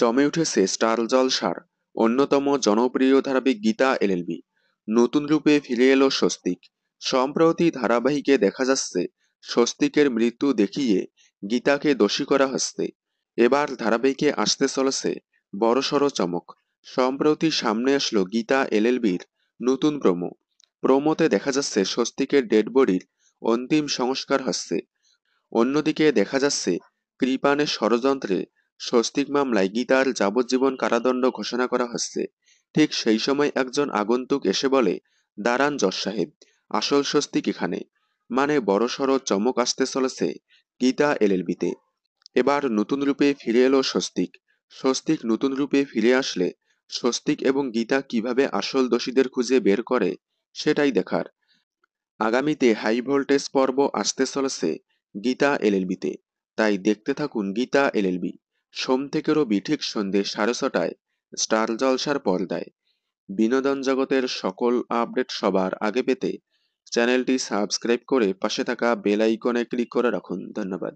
জমে উঠেছে স্টার জলসার অন্যতম জনপ্রিয় ধারাবাহিক গীতা এলএলবি নতুন রূপে ফিরে এলো স্বস্তিক সম্প্রতি ধারাবাহিকে দেখা যাচ্ছে স্বস্তিকের মৃত্যু দেখিয়ে গীতাকে দোষী করা হচ্ছে এবার ধারাবাহিকে আসতে চলেছে বড়সড় চমক সম্প্রতি সামনে আসলো গীতা এলএলবির নতুন প্রমো প্রমোতে দেখা যাচ্ছে স্বস্তিকের ডেড বডির অন্তিম সংস্কার হচ্ছে অন্যদিকে দেখা যাচ্ছে কৃপানের ষড়যন্ত্রে স্বস্তিক মামলায় গীতার যাবজ্জীবন কারাদণ্ড ঘোষণা করা হচ্ছে ঠিক সেই সময় একজন আগন্তুক এসে বলে দাঁড়ান জজ সাহেব আসল স্বস্তিক এখানে মানে বড়সড় চমক আসতে চলেছে গীতা এলএলবিতে এবার নতুন রূপে ফিরে এলো স্বস্তিক স্বস্তিক নতুন রূপে ফিরে আসলে স্বস্তিক এবং গীতা কিভাবে আসল দোষীদের খুঁজে বের করে সেটাই দেখার আগামীতে হাই ভোল্টেজ পর্ব আসতে চলেছে গীতা এলএলবিতে তাই দেখতে থাকুন গীতা এলএলবি সোম থেকে রবি ঠিক সন্ধে সাড়ে ছটায় স্টার জলসার পর্দায় বিনোদন জগতের সকল আপডেট সবার আগে পেতে চ্যানেলটি সাবস্ক্রাইব করে পাশে থাকা বেল আইকনে ক্লিক করে রাখুন ধন্যবাদ